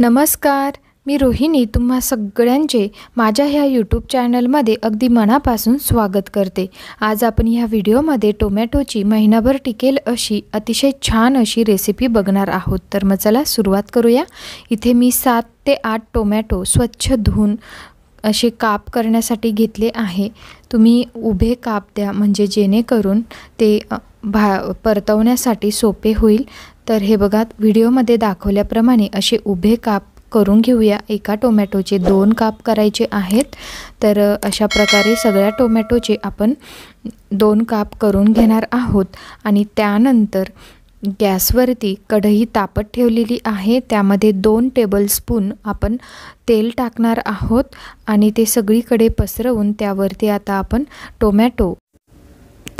नमस्कार मी रोहिणी तुम्हा सगळ्यांचे माझ्या ह्या यूट्यूब चॅनलमध्ये अगदी मनापासून स्वागत करते आज आपण ह्या व्हिडिओमध्ये टोमॅटोची महिनाभर टिकेल अशी अतिशय छान अशी रेसिपी बघणार आहोत तर मग चला सुरुवात करूया इथे मी सात ते आठ टोमॅटो स्वच्छ धुवून असे काप करण्यासाठी घेतले आहे तुम्ही उभे काप द्या म्हणजे जेणेकरून ते भा परतवण्यासाठी सोपे होईल तर हे बघा व्हिडिओमध्ये दाखवल्याप्रमाणे असे उभे काप करून घेऊया एका टोमॅटोचे दोन काप करायचे आहेत तर अशा प्रकारे सगळ्या टोमॅटोचे आपण दोन काप करून घेणार आहोत आणि त्यानंतर गॅसवरती कढई तापत ठेवलेली आहे त्यामध्ये दोन टेबलस्पून आपण तेल टाकणार आहोत आणि ते सगळीकडे पसरवून त्यावरती आता आपण टोमॅटो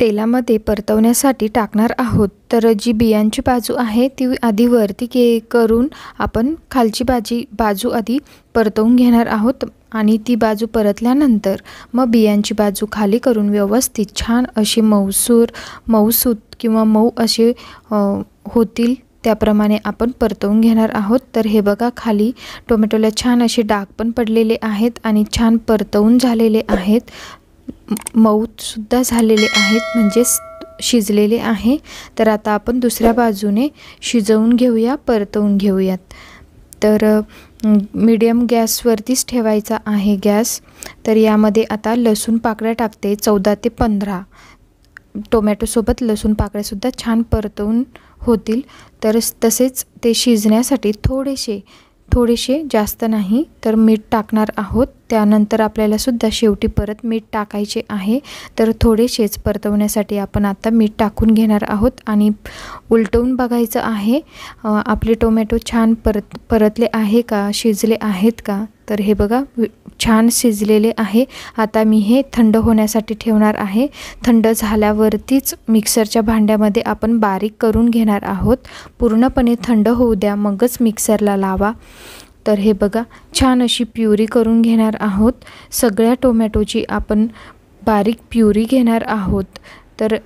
तेलामध्ये परतवण्यासाठी टाकणार आहोत तर जी बियांची बाजू आहे ती आधी वरती के करून आपण खालची बाजी बाजू आधी परतवून घेणार आहोत आणि ती बाजू परतल्यानंतर मग बियांची बाजू खाली करून व्यवस्थित छान अशी मऊसूर मऊसूत किंवा मऊ असे होतील त्याप्रमाणे आपण परतवून घेणार आहोत तर हे बघा खाली टोमॅटोला छान असे डाग पण पडलेले आहेत आणि छान परतवून झालेले आहेत मऊतसुद्धा झालेले आहेत म्हणजेच शिजलेले आहे तर आता आपण दुसऱ्या बाजूने शिजवून घेऊया परतवून घेऊयात तर मीडियम गॅसवरतीच ठेवायचा आहे गॅस तर यामध्ये आता लसूण पाकळ्या टाकते चौदा ते पंधरा टोमॅटोसोबत लसूण पाकळ्यासुद्धा छान परतवून होतील तर तसेच ते शिजण्यासाठी थोडेसे थोडेसे जास्त नाही तर मीठ टाकणार आहोत त्यानंतर आपल्याला सुद्धा शेवटी परत मीठ टाकायचे आहे तर थोडे शेज परतवण्यासाठी आपण आता मीठ टाकून घेणार आहोत आणि उलटवून बघायचं आहे आपले टोमॅटो छान परत परतले आहे का शिजले आहेत का तर हे बघा छान शिजलेले आहे आता मी हे थंड होण्यासाठी ठेवणार आहे थंड झाल्यावरतीच मिक्सरच्या भांड्यामध्ये आपण बारीक करून घेणार आहोत पूर्णपणे थंड होऊ द्या मगच मिक्सरला लावा तर हे बघा छान अशी प्युरी करून घेणार आहोत सगळ्या टोमॅटोची आपण बारीक प्युरी घेणार आहोत तर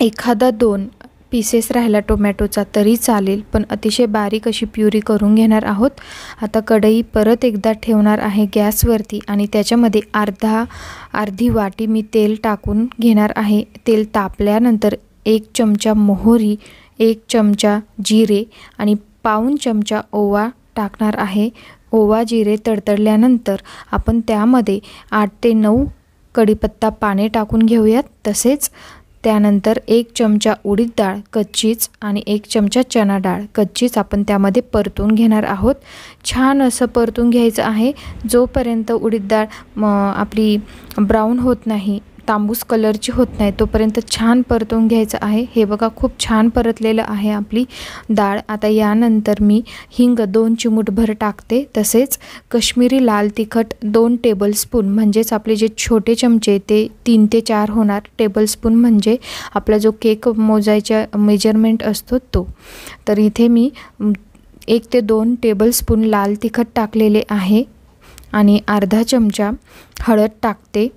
एखादा दोन पीसेस राहिला टोमॅटोचा तरी चालेल पण अतिशय बारीक अशी प्युरी करून घेणार आहोत आता कढई परत एकदा ठेवणार आहे गॅसवरती आणि त्याच्यामध्ये अर्धा अर्धी वाटी मी तेल टाकून घेणार आहे तेल तापल्यानंतर एक चमचा मोहरी एक चमचा जिरे आणि पाऊन चमचा ओवा टाकणार आहे ओवा जिरे तडतडल्यानंतर आपण त्यामध्ये आठ ते नऊ कढीपत्ता पाने टाकून घेऊयात तसेच त्यानंतर एक चमचा उडीद डाळ कच्चीच आणि एक चमचा चना डाळ कच्चीच आपण त्यामध्ये परतून घेणार आहोत छान असं परतून घ्यायचं आहे जोपर्यंत उडीद डाळ आपली ब्राऊन होत नाही तांबूस कलरची होत नाही तोपर्यंत छान परतवून घ्यायचं आहे हे बघा खूप छान परतलेलं आहे आपली डाळ आता यानंतर मी हिंग दोन चिमूटभर टाकते तसेच कश्मीरी लाल तिखट दोन टेबलस्पून म्हणजेच आपले जे छोटे चमचे ते तीन ते चार होणार टेबलस्पून म्हणजे आपला जो केक मोजायचा मेजरमेंट असतो तो तर इथे मी एक ते दोन टेबलस्पून लाल तिखट टाकलेले आहे आणि अर्धा चमचा हळद टाकते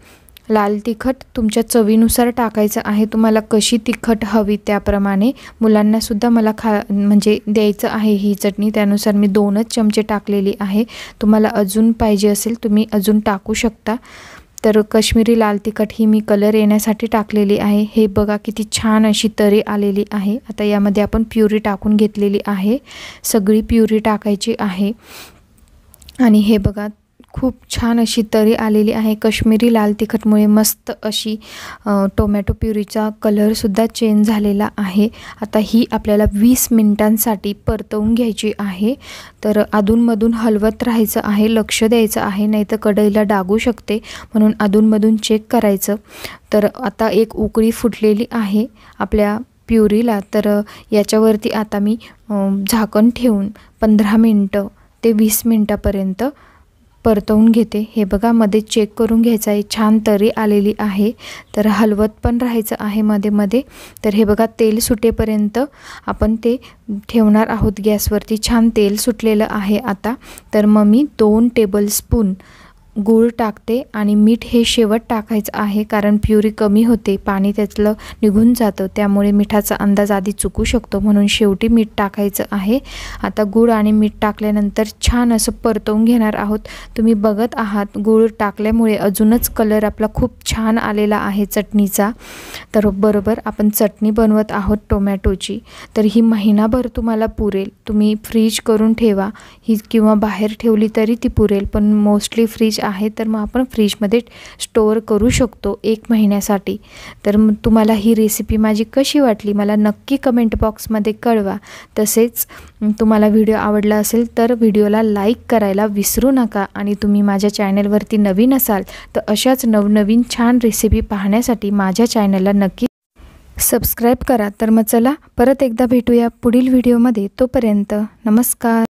लाल तिखट तुमच्या चवीनुसार टाकायचं आहे तुम्हाला कशी तिखट हवी त्याप्रमाणे मुलांनासुद्धा मला खा म्हणजे द्यायचं आहे ही चटणी त्यानुसार मी दोनच चमचे टाकलेली आहे तुम्हाला अजून पाहिजे असेल तुम्ही अजून टाकू शकता तर कश्मीरी लाल तिखट ही मी कलर येण्यासाठी टाकलेली आहे हे बघा किती छान अशी तरी आलेली आहे आता यामध्ये आपण प्युरी टाकून घेतलेली आहे सगळी प्युरी टाकायची आहे आणि हे बघा खूप छान अशी तरी आलेली आहे कश्मीरी लाल तिखटमुळे मस्त अशी टोमॅटो प्युरीचा कलरसुद्धा चेंज झालेला आहे आता ही आपल्याला वीस मिनटांसाठी परतवून घ्यायची आहे तर अधूनमधून हलवत राहायचं आहे लक्ष द्यायचं आहे नाही तर कढईला डागू शकते म्हणून अधूनमधून चेक करायचं तर आता एक उकळी फुटलेली आहे आपल्या प्युरीला तर याच्यावरती आता मी झाकण ठेवून पंधरा मिनटं ते वीस मिनटापर्यंत परतवून घेते हे बघा मध्ये चेक करून घ्यायचं आहे छान तरी आलेली आहे तर हलवत पण राहायचं आहे मध्ये मध्ये तर हे बघा तेल सुटेपर्यंत आपण ते ठेवणार आहोत गॅसवरती छान तेल सुटलेलं आहे आता तर मग मी दोन टेबलस्पून गूळ टाकते आणि मीठ हे शेवट टाकायचं आहे कारण प्युरी कमी होते पाणी त्यातलं निघून जातं त्यामुळे मिठाचा अंदाज आधी चुकू शकतो म्हणून शेवटी मीठ टाकायचं आहे आता गूळ आणि मीठ टाकल्यानंतर छान असं परतवून घेणार आहोत तुम्ही बघत आहात गूळ टाकल्यामुळे अजूनच कलर आपला खूप छान आलेला आहे चटणीचा तर बरोबर आपण चटणी बनवत आहोत टोमॅटोची तर ही महिनाभर तुम्हाला पुरेल तुम्ही फ्रीज करून ठेवा ही किंवा बाहेर ठेवली तरी ती पुरेल पण मोस्टली फ्रीज आहे तर मग आपण फ्रीजमध्ये स्टोअर करू शकतो एक महिन्यासाठी तर तुम्हाला ही रेसिपी माझी कशी वाटली मला नक्की कमेंट बॉक्समध्ये कळवा तसेच तुम्हाला व्हिडिओ आवडला असेल तर व्हिडिओला लाईक करायला विसरू नका आणि तुम्ही माझ्या चॅनलवरती नवीन असाल तर अशाच नवनवीन छान रेसिपी पाहण्यासाठी माझ्या चॅनलला नक्की सबस्क्राईब करा तर मग चला परत एकदा भेटूया पुढील व्हिडिओमध्ये तोपर्यंत नमस्कार